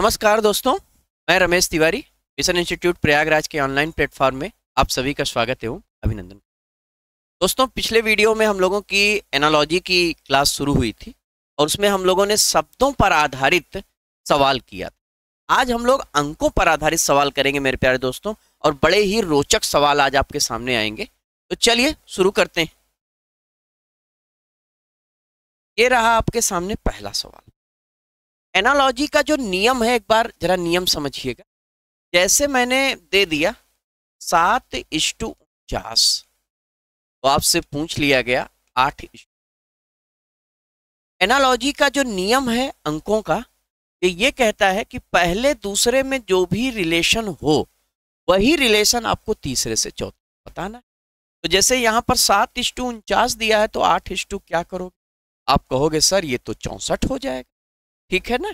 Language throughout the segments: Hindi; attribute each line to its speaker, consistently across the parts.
Speaker 1: नमस्कार दोस्तों मैं रमेश तिवारी मिशन इंस्टीट्यूट प्रयागराज के ऑनलाइन प्लेटफॉर्म में आप सभी का स्वागत है अभिनंदन दोस्तों पिछले वीडियो में हम लोगों की एनालॉजी की क्लास शुरू हुई थी और उसमें हम लोगों ने शब्दों पर आधारित सवाल किया आज हम लोग अंकों पर आधारित सवाल करेंगे मेरे प्यारे दोस्तों और बड़े ही रोचक सवाल आज आपके सामने आएंगे तो चलिए शुरू करते हैं ये रहा आपके सामने पहला सवाल एनालॉजी का जो नियम है एक बार जरा नियम समझिएगा जैसे मैंने दे दिया सात इष्टु उनचास तो आपसे पूछ लिया गया आठ एनालॉजी का जो नियम है अंकों का कि ये कहता है कि पहले दूसरे में जो भी रिलेशन हो वही रिलेशन आपको तीसरे से चौथे बताना तो जैसे यहाँ पर सात इष्टू उनचास दिया है तो आठ इष्टू क्या करोगे आप कहोगे सर ये तो चौंसठ हो जाएगा ठीक है ना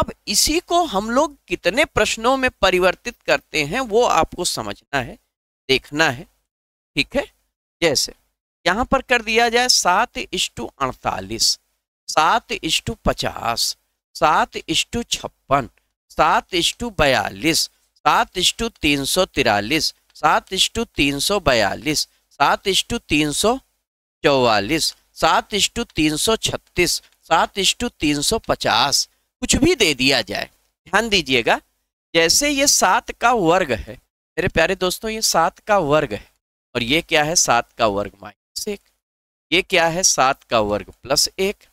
Speaker 1: अब इसी को हम लोग कितने प्रश्नों में परिवर्तित करते हैं वो आपको समझना है देखना है ठीक है जैसे यहाँ पर कर दिया जाए सात इष्टु अड़तालीस सात इष्टु पचास सात इष्टु छप्पन सात इष्टु बयालीस सात इष्टु तीन सौ तिरालीस सात इष्टु तीन सौ बयालीस सात इष्टु तीन सौ चौवालीस सात इष्टु तीन सौ छत्तीस सात टू तीन सौ पचास कुछ भी दे दिया जाए ध्यान दीजिएगा जैसे ये सात का वर्ग है मेरे प्यारे दोस्तों ये सात का वर्ग है और ये क्या है सात का वर्ग माइनस एक ये क्या है सात का वर्ग प्लस एक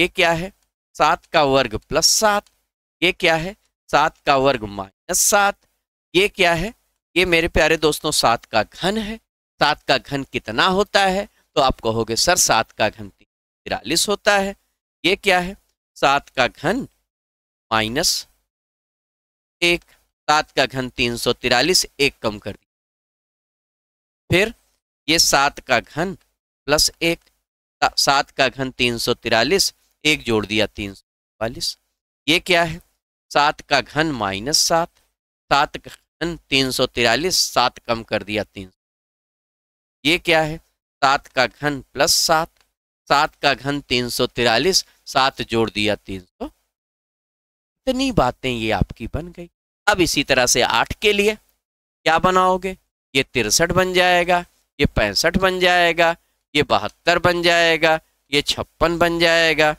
Speaker 1: ये क्या है सात का वर्ग प्लस सात ये क्या है सात का वर्ग माइनस सात ये क्या है ये मेरे प्यारे दोस्तों सात का घन है सात का घन कितना होता है तो आप कहोगे सर सात का घन तिरालीस होता है ये क्या है सात का घन माइनस एक सात का घन तीन सौ तिरालीस एक कम कर दिया फिर ये सात का घन प्लस एक सात का घन तीन सौ तिरालीस एक जोड़ दिया तीन सौ चौवालीस ये क्या है सात का घन माइनस सात सात का घन तीन सौ तिरालीस सात कम कर दिया तीन ये क्या है सात का घन प्लस सात सात का घन तीन सौ तिरालीस सात जोड़ दिया तीन सौ इतनी बातें ये आपकी बन गई अब इसी तरह से आठ के लिए क्या बनाओगे ये तिरसठ बन जाएगा ये पैंसठ बन जाएगा ये बहत्तर बन जाएगा ये छप्पन बन जाएगा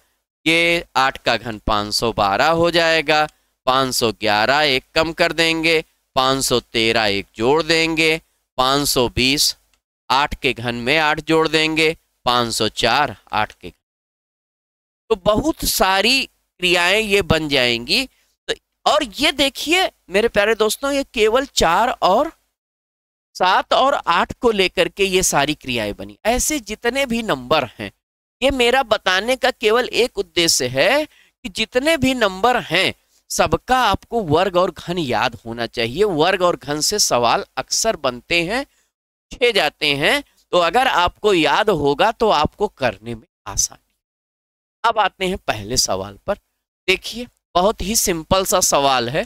Speaker 1: ये आठ का घन पाँच सौ बारह हो जाएगा पाँच सौ ग्यारह एक कम कर देंगे पाँच सौ तेरह एक जोड़ देंगे पाँच सौ बीस आठ के घन में आठ जोड़ देंगे 504 आठ के तो बहुत सारी क्रियाएं ये बन जाएंगी तो और ये देखिए मेरे प्यारे दोस्तों ये केवल चार और सात और आठ को लेकर के ये सारी क्रियाएं बनी ऐसे जितने भी नंबर हैं ये मेरा बताने का केवल एक उद्देश्य है कि जितने भी नंबर हैं सबका आपको वर्ग और घन याद होना चाहिए वर्ग और घन से सवाल अक्सर बनते हैं पूछे जाते हैं तो अगर आपको याद होगा तो आपको करने में आसानी अब आते हैं पहले सवाल पर देखिए बहुत ही सिंपल सा सवाल है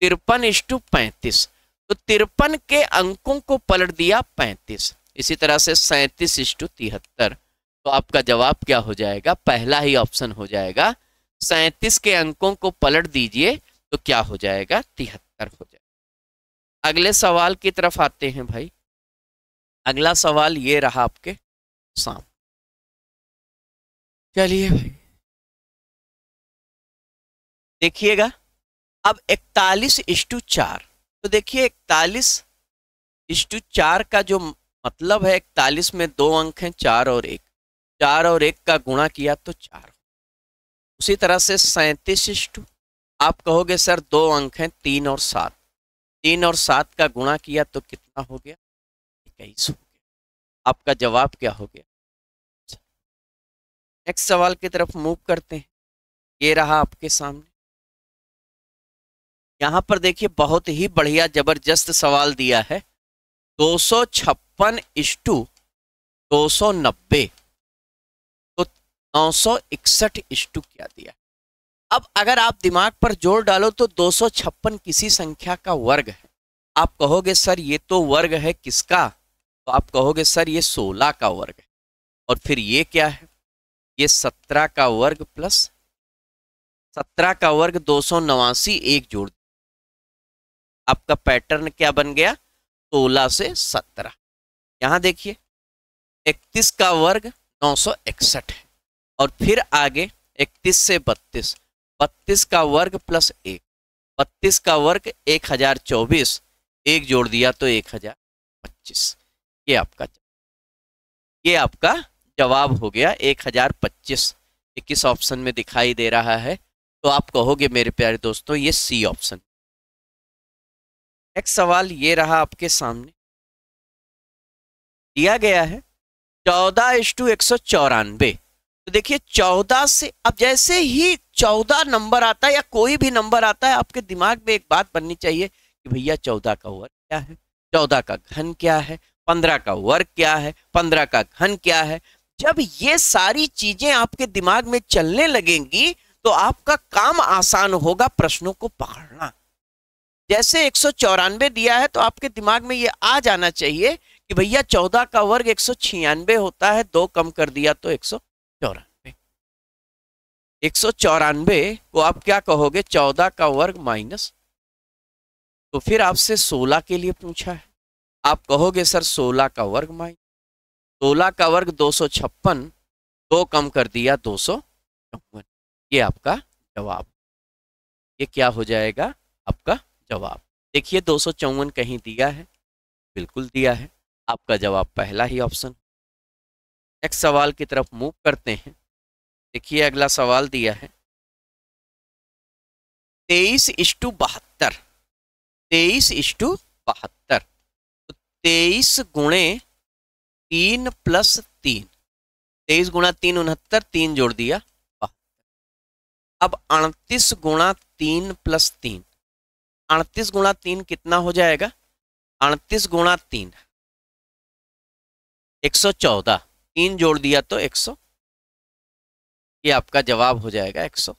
Speaker 1: तिरपन टू पैंतीस तो तिरपन के अंकों को पलट दिया पैंतीस इसी तरह से सैंतीस टू तिहत्तर तो आपका जवाब क्या हो जाएगा पहला ही ऑप्शन हो जाएगा सैंतीस के अंकों को पलट दीजिए तो क्या हो जाएगा तिहत्तर हो जाएगा अगले सवाल की तरफ आते हैं भाई अगला सवाल ये रहा आपके
Speaker 2: साम चलिए भाई
Speaker 1: देखिएगा अब इकतालीस इष्टू चार तो देखिए इकतालीस इष्टू चार का जो मतलब है इकतालीस में दो अंक हैं चार और एक चार और एक का गुणा किया तो चार उसी तरह से सैंतीस इष्टू आप कहोगे सर दो अंक हैं तीन और सात तीन और सात का गुणा किया तो कितना हो गया इशू हो गया आपका जवाब क्या हो गया नेक्स्ट सवाल की तरफ मूव करते हैं ये रहा आपके सामने यहाँ पर देखिए बहुत ही बढ़िया जबरदस्त सवाल दिया है दो सौ छप्पन इष्टू दो सौ नब्बे तो नौ सौ इकसठ इष्टू क्या दिया अब अगर आप दिमाग पर जोर डालो तो दो सौ छप्पन किसी संख्या का वर्ग है आप कहोगे सर ये तो वर्ग है किसका तो आप कहोगे सर ये सोलह का वर्ग है और फिर ये क्या है ये सत्रह का वर्ग प्लस सत्रह का वर्ग दो सौ नवासी एक जोड़ दिया आपका पैटर्न क्या बन गया सोलह से सत्रह यहां देखिए इकतीस का वर्ग नौ सौ इकसठ है और फिर आगे इकतीस से बत्तीस बत्तीस का वर्ग प्लस एक बत्तीस का वर्ग एक हजार चौबीस एक जोड़ दिया तो एक हजार पच्चीस ये आपका ये आपका जवाब हो गया एक हजार पच्चीस इक्कीस ऑप्शन में दिखाई दे रहा है तो आप कहोगे मेरे प्यारे दोस्तों ये सी ऑप्शन नेक्स्ट सवाल ये रहा आपके सामने दिया गया है चौदह इस टू एक सौ चौरानवे तो देखिए चौदह से अब जैसे ही चौदह नंबर आता है या कोई भी नंबर आता है आपके दिमाग में एक बात बननी चाहिए कि भैया चौदह का वर्ग क्या है चौदह का घन क्या है पंद्रह का वर्ग क्या है पंद्रह का घन क्या है जब ये सारी चीजें आपके दिमाग में चलने लगेंगी तो आपका काम आसान होगा प्रश्नों को पकड़ना जैसे एक दिया है तो आपके दिमाग में ये आ जाना चाहिए कि भैया चौदह का वर्ग एक होता है दो कम कर दिया तो एक सौ चौरानवे को आप क्या कहोगे चौदह का वर्ग माइनस तो फिर आपसे सोलह के लिए पूछा है आप कहोगे सर 16 का वर्ग माई सोलह का वर्ग दो सौ छप्पन दो कम कर दिया दो सौ चौवन ये आपका जवाब ये क्या हो जाएगा आपका जवाब देखिए दो सौ चौवन कहीं दिया है बिल्कुल दिया है आपका जवाब पहला ही ऑप्शन नेक्स्ट सवाल की तरफ मूव करते हैं देखिए अगला सवाल दिया है तेईस इष्टू बहत्तर तेईस इष्टू बहत्तर तेईस गुणे तीन प्लस तीन तेईस गुणा तीन उनहत्तर तीन जोड़ दिया अब अड़तीस गुणा तीन प्लस तीन अड़तीस गुणा तीन कितना हो जाएगा अड़तीस गुणा तीन एक सौ चौदह तीन जोड़ दिया तो एक सौ ये आपका जवाब हो जाएगा एक सौ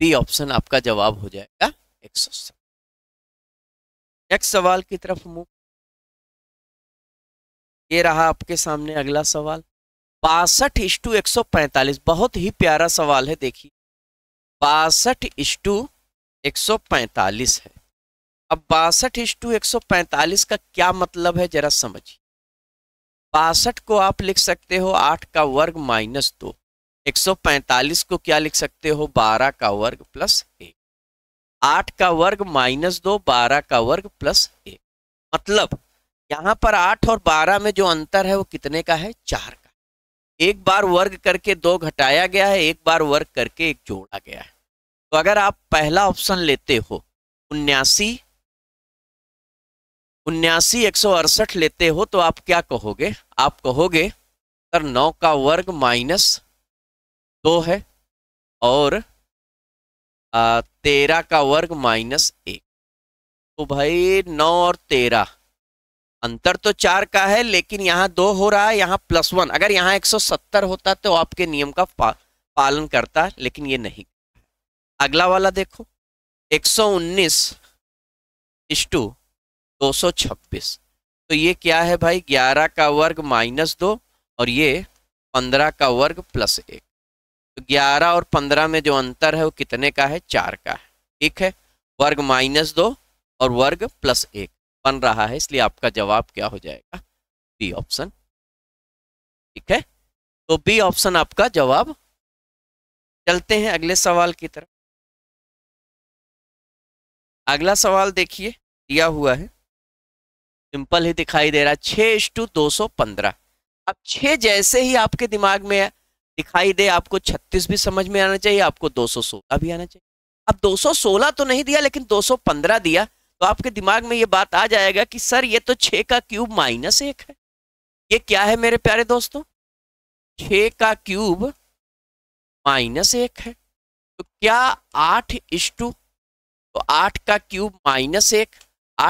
Speaker 1: बी ऑप्शन आपका जवाब हो जाएगा एक सौ नेक्स्ट सवाल की तरफ मुंह ये रहा आपके सामने अगला सवाल बासठ टू एक सौ पैंतालीस बहुत ही प्यारा सवाल है देखिए बासठ टू एक सौ पैंतालीस है अब बासठ टू एक सौ पैंतालीस का क्या मतलब है जरा समझिए बासठ को आप लिख सकते हो आठ का वर्ग माइनस दो एक सौ पैंतालीस को क्या लिख सकते हो बारह का वर्ग प्लस एक आठ का वर्ग माइनस दो बारह का वर्ग प्लस एक मतलब यहाँ पर आठ और बारह में जो अंतर है वो कितने का है चार का एक बार वर्ग करके दो घटाया गया है एक बार वर्ग करके एक जोड़ा गया है तो अगर आप पहला ऑप्शन लेते हो उन्यासी उन्यासी एक सौ अड़सठ लेते हो तो आप क्या कहोगे आप कहोगे सर नौ का वर्ग माइनस दो है और तेरह का वर्ग माइनस एक तो भाई नौ और तेरह अंतर तो चार का है लेकिन यहाँ दो हो रहा है यहाँ प्लस वन अगर यहाँ एक सौ सत्तर होता तो आपके नियम का पा, पालन करता लेकिन ये नहीं अगला वाला देखो एक सौ उन्नीस इस्टू दो सौ छब्बीस तो ये क्या है भाई ग्यारह का वर्ग माइनस दो और ये पंद्रह का वर्ग प्लस एक 11 और 15 में जो अंतर है वो कितने का है चार का है ठीक है वर्ग माइनस दो और वर्ग प्लस एक बन रहा है इसलिए आपका जवाब क्या हो जाएगा बी ऑप्शन ठीक है तो बी ऑप्शन आपका जवाब
Speaker 2: चलते हैं अगले सवाल की तरफ अगला सवाल
Speaker 1: देखिए दिया हुआ है सिंपल ही दिखाई दे रहा है छः इस टू दो सौ पंद्रह अब छे जैसे ही आपके दिमाग में है दिखाई दे आपको 36 भी समझ में आना चाहिए आपको 216 भी आना चाहिए अब 216 तो नहीं दिया लेकिन 215 दिया तो आपके दिमाग में ये बात आ जाएगा कि सर ये तो 6 का क्यूब माइनस एक है ये क्या है मेरे प्यारे दोस्तों 6 का क्यूब माइनस एक है तो क्या आठ इस टू तो आठ का क्यूब माइनस एक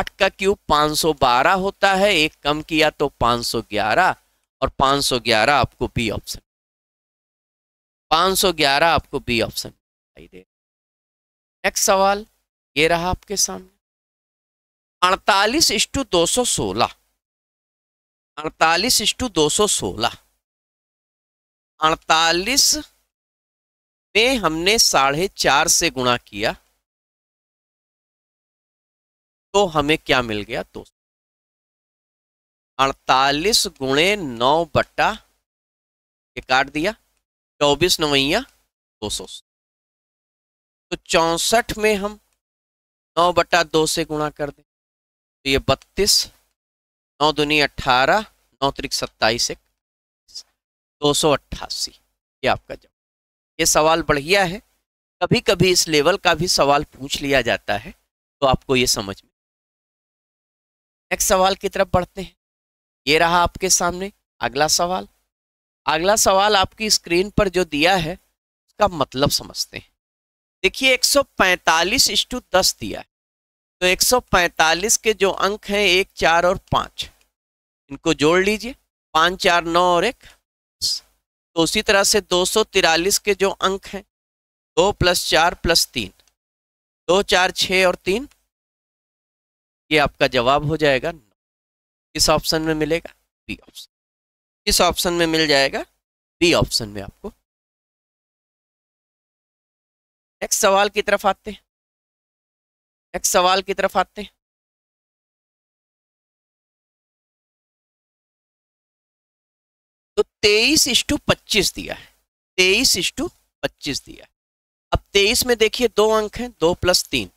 Speaker 1: आठ का क्यूब 512 होता है एक कम किया तो 511 और 511 आपको बी ऑप्शन 511
Speaker 2: आपको बी ऑप्शन दिखाई दे नेक्स्ट सवाल ये रहा आपके सामने अड़तालीस इंटू दो सौ सोलह अड़तालीस इंटू दो सौ सोलह अड़तालीस में हमने साढ़े चार से गुणा किया
Speaker 1: तो हमें क्या मिल गया दो अड़तालीस गुणे नौ बट्टा काट दिया चौबीस नवैया दो सौ तो चौसठ में हम नौ बटा दो से गुणा कर दें तो ये बत्तीस नौ दुनिया अट्ठारह नौ त्रिक सत्ताईस एक दो सौ अट्ठासी ये आपका जवाब ये सवाल बढ़िया है कभी कभी इस लेवल का भी सवाल पूछ लिया जाता है तो आपको ये समझ में नेक्स्ट सवाल की तरफ बढ़ते हैं ये रहा आपके सामने अगला सवाल अगला सवाल आपकी स्क्रीन पर जो दिया है उसका मतलब समझते हैं देखिए 145 टू दस दिया है तो 145 के जो अंक हैं एक चार और पाँच इनको जोड़ लीजिए पाँच चार नौ और एक तो उसी तरह से दो के जो अंक हैं दो प्लस चार प्लस तीन दो चार छः और तीन ये आपका जवाब हो जाएगा किस ऑप्शन में मिलेगा बी ऑप्शन
Speaker 2: किस ऑप्शन में मिल जाएगा बी ऑप्शन में आपको नेक्स्ट सवाल की तरफ आते हैं नेक्स्ट सवाल की तरफ आते हैं
Speaker 1: तो तेईस इष्टू पच्चीस दिया है तेईस इष्टू पच्चीस दिया है अब तेईस में देखिए दो अंक हैं दो प्लस तीन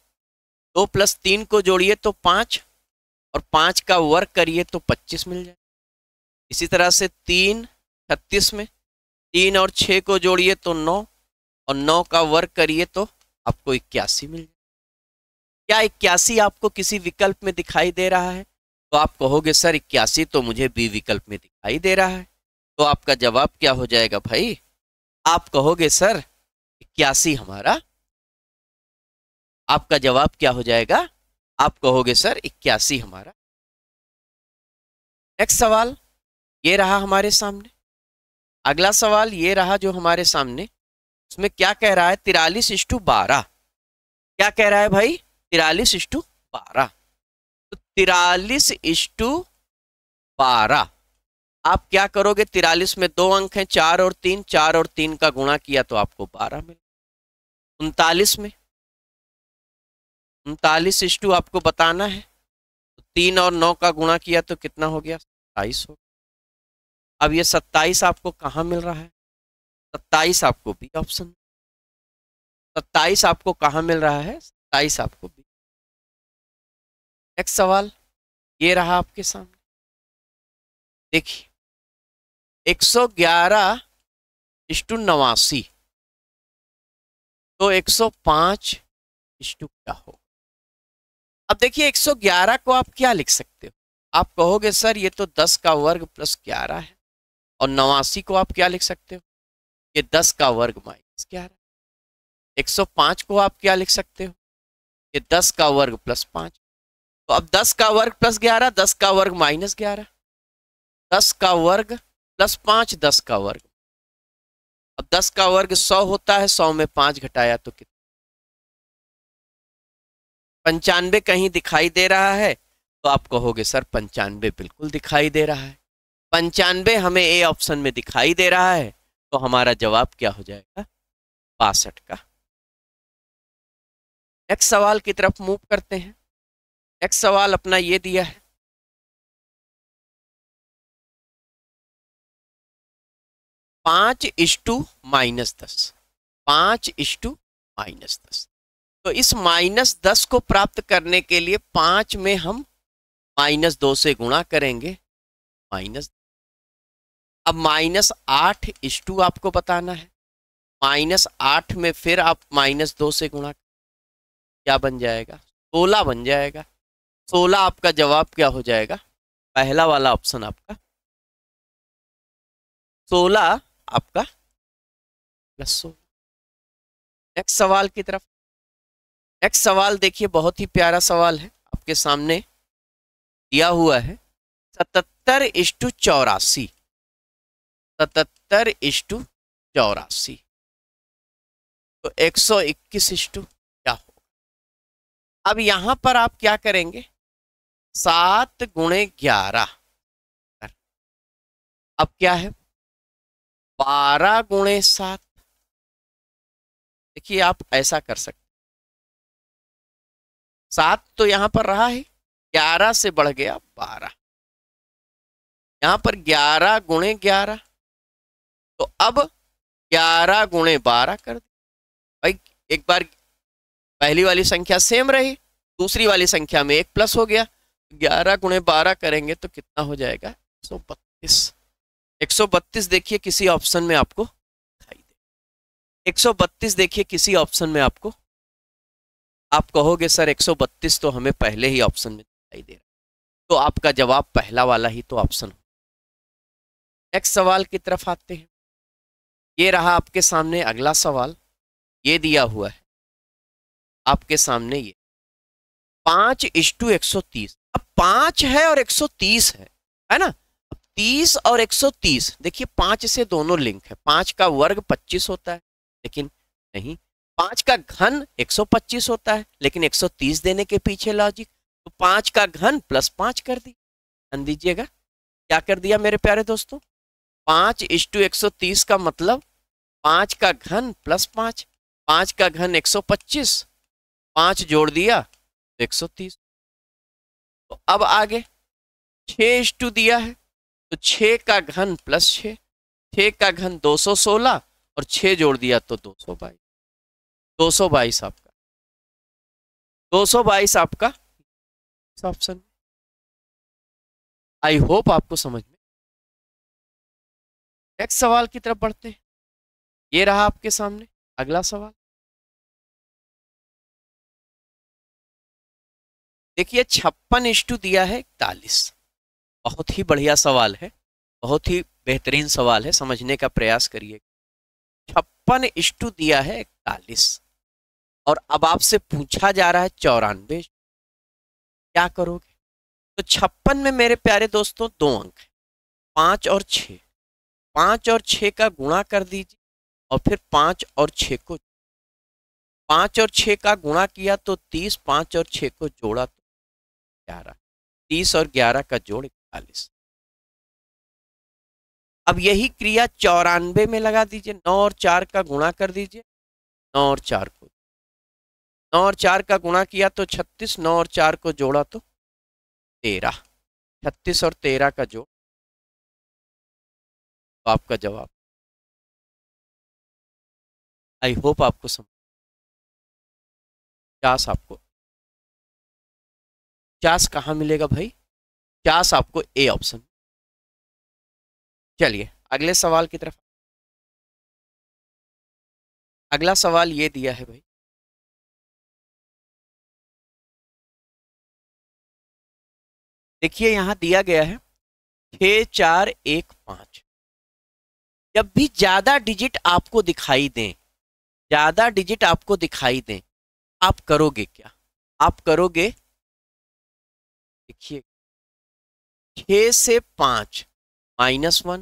Speaker 1: दो प्लस तीन को जोड़िए तो पांच और पांच का वर्क करिए तो पच्चीस मिल जाए इसी तरह से तीन छत्तीस में तीन और छः को जोड़िए तो नौ और नौ का वर्ग करिए तो आपको इक्यासी मिल जाए क्या इक्यासी आपको किसी विकल्प में दिखाई दे रहा है तो आप कहोगे सर इक्यासी तो मुझे बी विकल्प में दिखाई दे रहा है तो आपका जवाब क्या हो जाएगा भाई आप कहोगे सर इक्यासी हमारा आपका जवाब क्या हो जाएगा आप कहोगे सर इक्यासी हमारा नेक्स्ट सवाल ये रहा हमारे सामने अगला सवाल ये रहा जो हमारे सामने उसमें क्या कह रहा है तिरालीस इष्टू बारह क्या कह रहा है भाई तिरालीस इष्टू बारह तो तिरालीस इष्टू बारह आप क्या करोगे तिरालीस में दो अंक हैं चार और तीन चार और तीन का गुणा किया तो आपको बारह मिले उनतालीस में उनतालीस इष्टू आपको बताना है तो तीन और नौ का गुणा किया तो कितना हो गया सत्ताईस हो गया अब ये सत्ताईस आपको कहाँ मिल रहा है सत्ताईस आपको बी ऑप्शन
Speaker 2: सत्ताईस आपको कहाँ मिल रहा है सत्ताईस आपको बी नेक्स्ट सवाल ये रहा आपके सामने देखिए 111 इष्टु नवासी
Speaker 1: तो 105 इष्टु क्या हो अब देखिए 111 को आप क्या लिख सकते हो आप कहोगे सर ये तो 10 का वर्ग प्लस 11 है और नवासी को आप क्या लिख सकते हो ये दस का वर्ग माइनस ग्यारह एक सौ पांच को आप क्या लिख सकते हो ये दस का वर्ग प्लस पांच तो अब दस का वर्ग प्लस ग्यारह दस का वर्ग माइनस ग्यारह दस का वर्ग प्लस पांच दस का वर्ग अब दस का वर्ग सौ होता है सौ में पांच घटाया तो कितना पंचानवे कहीं दिखाई दे रहा है तो आप कहोगे सर पंचानवे बिल्कुल दिखाई दे रहा है पंचानवे हमें ए ऑप्शन में दिखाई दे रहा है तो हमारा जवाब क्या हो जाएगा बासठ का एक सवाल की तरफ मूव करते हैं
Speaker 2: एक सवाल अपना ये दिया है
Speaker 1: पांच टू माइनस दस पांच टू माइनस दस तो इस माइनस दस को प्राप्त करने के लिए पांच में हम माइनस दो से गुणा करेंगे माइनस अब माइनस आठ इस टू आपको बताना है माइनस आठ में फिर आप माइनस दो से गुणा क्या बन जाएगा सोलह बन जाएगा सोलह आपका जवाब क्या हो जाएगा पहला वाला ऑप्शन आपका
Speaker 2: सोलह आपका प्लस सोलह
Speaker 1: नेक्स्ट सवाल की तरफ नेक्स्ट सवाल देखिए बहुत ही प्यारा सवाल है आपके सामने दिया हुआ है सतहत्तर टू चौरासी सतहत्तर इस टू चौरासी
Speaker 2: तो एक सौ इक्कीस इस टू क्या हो अब यहां पर आप क्या करेंगे सात गुणे ग्यारह अब क्या है बारह गुणे सात देखिए आप ऐसा कर सकते सात तो यहां पर
Speaker 1: रहा है ग्यारह से बढ़ गया बारह यहां पर ग्यारह गुणे ग्यारह तो अब ग्यारह गुणे बारह कर दिया भाई एक बार पहली वाली संख्या सेम रही दूसरी वाली संख्या में एक प्लस हो गया ग्यारह गुणे बारह करेंगे तो कितना हो जाएगा एक सौ बत्तीस एक सौ बत्तीस देखिए किसी ऑप्शन में आपको दिखाई दे एक सौ बत्तीस देखिए किसी ऑप्शन में आपको आप कहोगे सर एक सौ बत्तीस तो हमें पहले ही ऑप्शन में दिखाई दे रहा तो आपका जवाब पहला वाला ही तो ऑप्शन नेक्स्ट सवाल की तरफ आते हैं ये रहा आपके सामने अगला सवाल ये दिया हुआ है आपके सामने ये पांच इज टू एक सौ तीस अब पांच है और एक सौ तीस है है ना अब तीस और एक सौ तीस देखिए पांच से दोनों लिंक है पांच का वर्ग पच्चीस होता है लेकिन नहीं पांच का घन एक सौ पच्चीस होता है लेकिन एक सौ तीस देने के पीछे लॉजिक तो पांच का घन प्लस पांच कर दी ध्यान दीजिएगा क्या कर दिया मेरे प्यारे दोस्तों पांच इज टू एक सौ तीस का मतलब पांच का घन प्लस पांच पांच का घन 125 पांच जोड़ दिया सौ तीस तो अब आगे छ टू दिया है तो छ का घन प्लस छ छ का घन 216 और छ जोड़ दिया तो 222 बाईस आपका 222 आपका
Speaker 2: इस ऑप्शन आई होप आपको समझ में नेक्स्ट सवाल की तरफ बढ़ते हैं ये रहा आपके सामने अगला सवाल देखिए
Speaker 1: छप्पन इष्टू दिया है इकतालीस बहुत ही बढ़िया सवाल है बहुत ही बेहतरीन सवाल है समझने का प्रयास करिए छप्पन इष्टू दिया है इकतालीस और अब आपसे पूछा जा रहा है चौरानवे क्या करोगे तो छप्पन में मेरे प्यारे दोस्तों दो अंक है पांच और छ पांच और छ का गुणा कर दीजिए और फिर पाँच और छः को पाँच और छः का गुणा किया तो तीस पाँच और छः को जोड़ा तो
Speaker 2: ग्यारह तीस और ग्यारह का जोड़ इकतालीस
Speaker 1: अब यही क्रिया चौरानवे में लगा दीजिए नौ और चार का गुणा कर दीजिए नौ और चार को नौ और चार का गुणा किया तो छत्तीस नौ और चार को जोड़ा तो तेरह छत्तीस और तेरह का जोड़
Speaker 2: तो आपका जवाब आई होप आपको समझ चास आपको चास कहाँ मिलेगा भाई चास आपको ए ऑप्शन चलिए अगले सवाल की तरफ अगला सवाल ये दिया है भाई देखिए यहाँ दिया गया है छ चार एक
Speaker 1: पाँच जब भी ज़्यादा डिजिट आपको दिखाई दें ज़्यादा डिजिट आपको दिखाई दें आप करोगे क्या आप करोगे देखिए छ से पाँच माइनस वन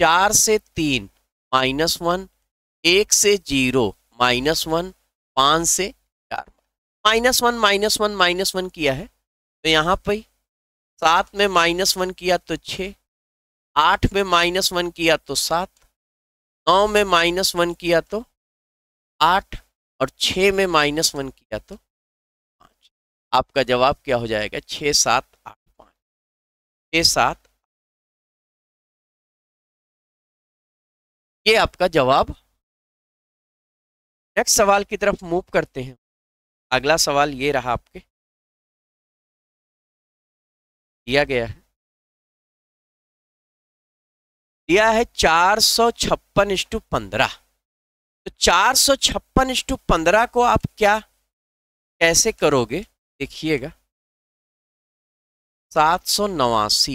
Speaker 1: चार से तीन माइनस वन एक से जीरो माइनस वन पांच से चार minus one minus one minus one किया है तो यहाँ पर सात में माइनस वन किया तो छ आठ में माइनस वन किया तो सात नौ में माइनस वन किया तो आठ और छ में माइनस वन किया तो पाँच आपका जवाब क्या हो जाएगा छ सात आठ पाँच छ सात
Speaker 2: ये आपका जवाब नेक्स्ट सवाल की तरफ मूव करते हैं अगला सवाल ये रहा आपके दिया गया है
Speaker 1: दिया है चार सौ छप्पन इंस टू पंद्रह तो चार सौ छप्पन टू पंद्रह को आप क्या कैसे करोगे देखिएगा सात सौ नवासी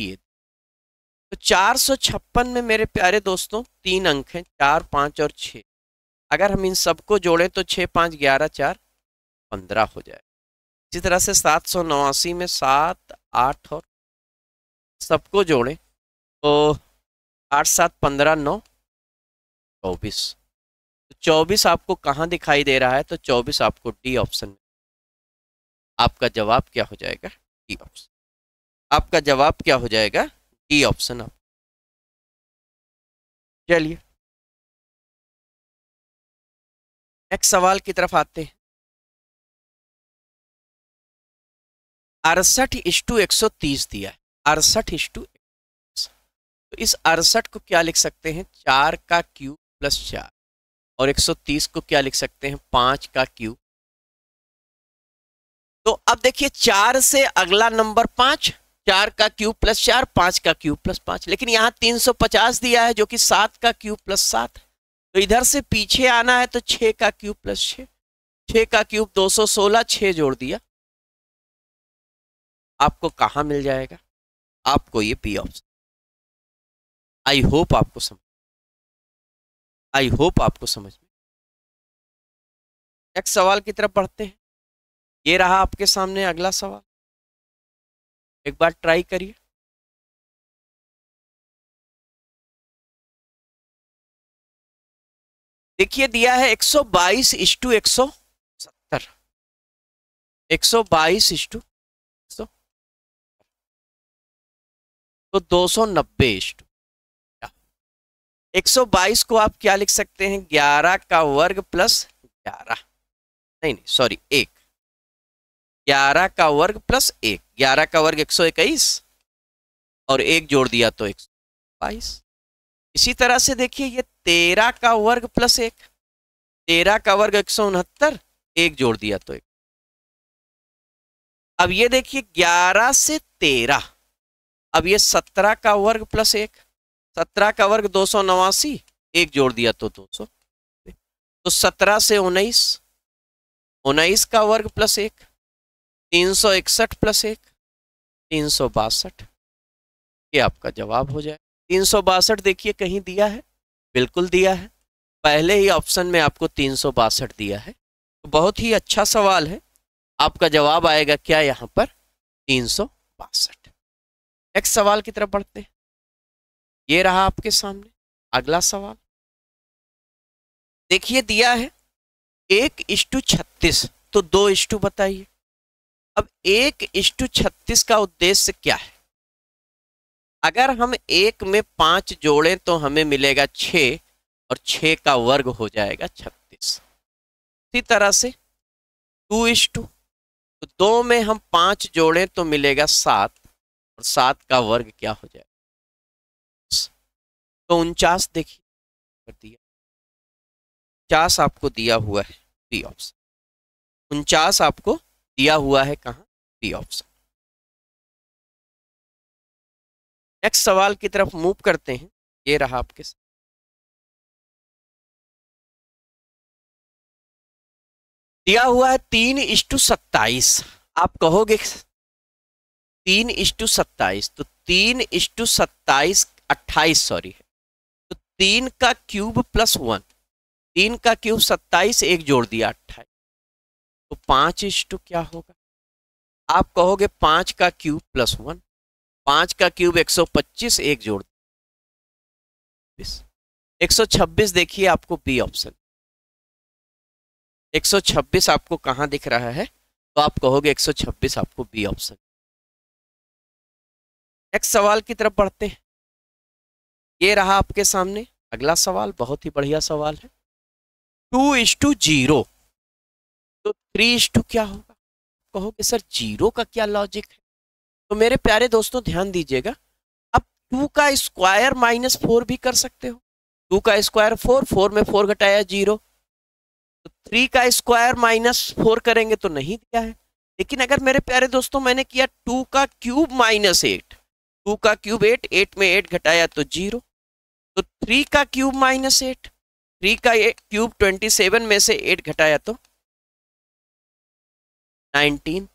Speaker 1: तो चार सौ छप्पन में मेरे प्यारे दोस्तों तीन अंक हैं चार पाँच और छः अगर हम इन सबको जोड़ें तो छः पाँच ग्यारह चार पंद्रह हो जाए इसी तरह से सात सौ नवासी में सात आठ और सबको जोड़ें तो आठ सात पंद्रह नौ चौबीस तो चौबीस आपको कहाँ दिखाई दे रहा है तो चौबीस आपको डी ऑप्शन में आपका जवाब क्या हो जाएगा डी ऑप्शन आपका जवाब क्या हो जाएगा डी ऑप्शन आप
Speaker 2: चलिए नेक्स्ट सवाल की तरफ आते हैं
Speaker 1: अड़सठ टू एक सौ तीस दिया है अड़सठ टू तो इस अड़सठ को क्या लिख सकते हैं चार का क्यूब प्लस चार और 130 को क्या लिख सकते हैं पांच का क्यूब तो अब देखिए चार से अगला नंबर पांच चार का क्यूब प्लस चार पांच का क्यूब प्लस पांच लेकिन यहां 350 दिया है जो कि सात का क्यूब प्लस सात तो इधर से पीछे आना है तो छ का क्यूब प्लस छ छ का क्यूब 216 छः जोड़ दिया
Speaker 2: आपको कहां मिल जाएगा आपको ये पी ऑप्शन आई होप आपको समझ आई होप आपको समझ में नेक्स्ट सवाल की तरफ बढ़ते हैं ये रहा आपके सामने अगला सवाल एक बार ट्राई करिए देखिए दिया है 122 इश्टू बाईस 122 इश्टू
Speaker 1: तो 290 टू 122 को आप क्या लिख सकते हैं 11 का वर्ग प्लस 11 नहीं नहीं सॉरी एक 11 का वर्ग प्लस एक 11 का वर्ग 121 और एक जोड़ दिया तो 122 इसी तरह से देखिए ये 13 का वर्ग प्लस एक तेरह का वर्ग एक एक जोड़ दिया तो एक अब ये देखिए 11 से 13 अब ये 17 का वर्ग प्लस एक सत्रह का वर्ग दो सौ नवासी एक जोड़ दिया तो दो सौ तो सत्रह से उन्नीस उन्नीस का वर्ग प्लस एक तीन सौ इकसठ प्लस एक तीन सौ बासठ ये आपका जवाब हो जाए तीन सौ बासठ देखिए कहीं दिया है बिल्कुल दिया है पहले ही ऑप्शन में आपको तीन सौ बासठ दिया है तो बहुत ही अच्छा सवाल है आपका जवाब आएगा क्या यहाँ पर तीन सौ बासठ नेक्स्ट सवाल की तरफ बढ़ते हैं ये रहा आपके सामने अगला सवाल देखिए दिया है एक इष्टु छत्तीस तो दो इष्टू बताइए अब एक इष्टु छत्तीस का उद्देश्य क्या है अगर हम एक में पांच जोड़ें तो हमें मिलेगा छ और छ का वर्ग हो जाएगा छत्तीस इसी तरह से टू इष्टू टू तो दो में हम पांच जोड़ें तो मिलेगा सात और सात का वर्ग क्या हो जाएगा
Speaker 2: तो उनचास देखिए कर दिया उनचास आपको दिया हुआ है बी ऑप्शन उनचास आपको दिया हुआ है कहाँ बी ऑप्शन नेक्स्ट सवाल की तरफ मूव करते हैं ये रहा आपके साथ
Speaker 1: दिया हुआ है तीन इष्टु सत्ताईस आप कहोगे तीन इष्टु सत्ताईस तो तीन इष्टु सत्ताईस अट्ठाईस सॉरी तीन का क्यूब प्लस वन तीन का क्यूब सत्ताईस एक जोड़ दिया अट्ठाईस तो पांच इस टू क्या होगा आप कहोगे पांच का क्यूब प्लस वन पांच का क्यूब एक सौ पच्चीस एक जोड़ एक सौ छब्बीस देखिए आपको बी ऑप्शन एक सौ छब्बीस आपको कहाँ दिख रहा है तो आप कहोगे एक सौ छब्बीस आपको बी ऑप्शन
Speaker 2: नेक्स्ट सवाल की तरफ बढ़ते हैं
Speaker 1: ये रहा आपके सामने अगला सवाल बहुत ही बढ़िया सवाल है टू इज टू जीरो तो थ्री इज टू क्या होगा कहोगे सर जीरो का क्या लॉजिक है तो मेरे प्यारे दोस्तों ध्यान दीजिएगा अब टू का स्क्वायर माइनस फोर भी कर सकते हो टू का स्क्वायर फोर फोर में फोर घटाया जीरो तो थ्री का स्क्वायर माइनस फोर करेंगे तो नहीं दिया है लेकिन अगर मेरे प्यारे दोस्तों मैंने किया टू का क्यूब माइनस एट टू का क्यूब एट एट में एट घटाया तो जीरो तो थ्री का क्यूब माइनस एट थ्री का ये क्यूब ट्वेंटी सेवन में से एट घटाया तो नाइनटीन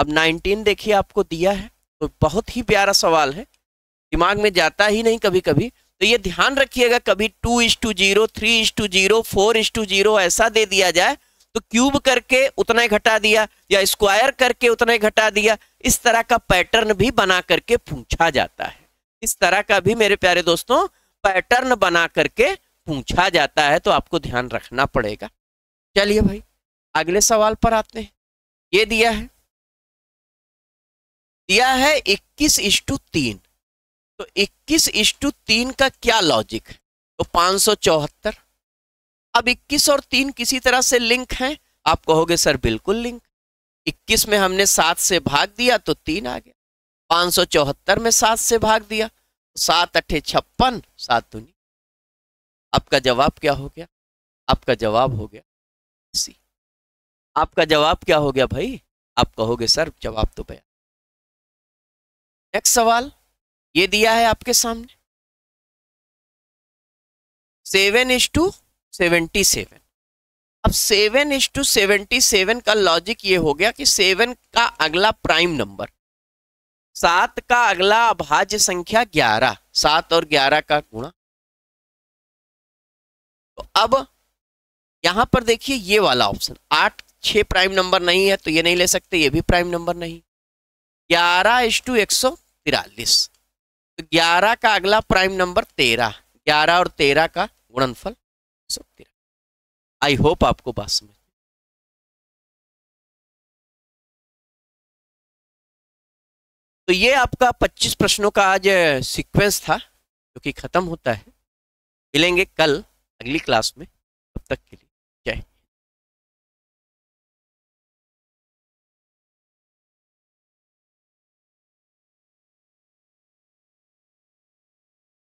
Speaker 1: अब नाइनटीन देखिए आपको दिया है तो बहुत ही प्यारा सवाल है दिमाग में जाता ही नहीं कभी कभी तो ये ध्यान रखिएगा कभी two is to zero three is to zero four is to zero ऐसा दे दिया जाए तो क्यूब करके उतना ही घटा दिया या स्क्वायर करके उतना ही घटा दिया इस तरह का पैटर्न भी बना करके पूछा जाता है इस तरह का भी मेरे प्यारे दोस्तों पैटर्न बना करके पूछा जाता है तो आपको ध्यान रखना पड़ेगा चलिए भाई अगले सवाल पर आते हैं ये दिया है दिया है इक्कीस इष्टु तीन तो इक्कीस इष्टु तीन का क्या लॉजिक है तो पांच सौ चौहत्तर अब इक्कीस और तीन किसी तरह से लिंक हैं आप कहोगे सर बिल्कुल लिंक इक्कीस में हमने सात से भाग दिया तो तीन आ गया पांच सौ चौहत्तर में सात से भाग दिया सात अट्ठे छप्पन सात दुनी आपका जवाब क्या हो गया आपका जवाब हो गया सी आपका जवाब क्या हो गया भाई आप कहोगे सर जवाब तो बया
Speaker 2: नेक्स्ट सवाल ये दिया है आपके सामने
Speaker 1: seven is to seventy seven अब seven is to seventy seven का लॉजिक ये हो गया कि सेवन का अगला प्राइम नंबर सात का अगला अभाज्य संख्या ग्यारह सात और ग्यारह का गुणा तो अब यहां पर देखिए ये वाला ऑप्शन आठ छह प्राइम नंबर नहीं है तो ये नहीं ले सकते ये भी प्राइम नंबर नहीं ग्यारह इस टू एक सौ तिरालीस तो ग्यारह का अगला प्राइम नंबर तेरह ग्यारह और तेरह का गुणनफल सौ तिरालीस आई होप आपको बात समझ तो ये आपका 25 प्रश्नों का आज सीक्वेंस था जो कि ख़त्म होता है मिलेंगे कल अगली क्लास में तब तक के लिए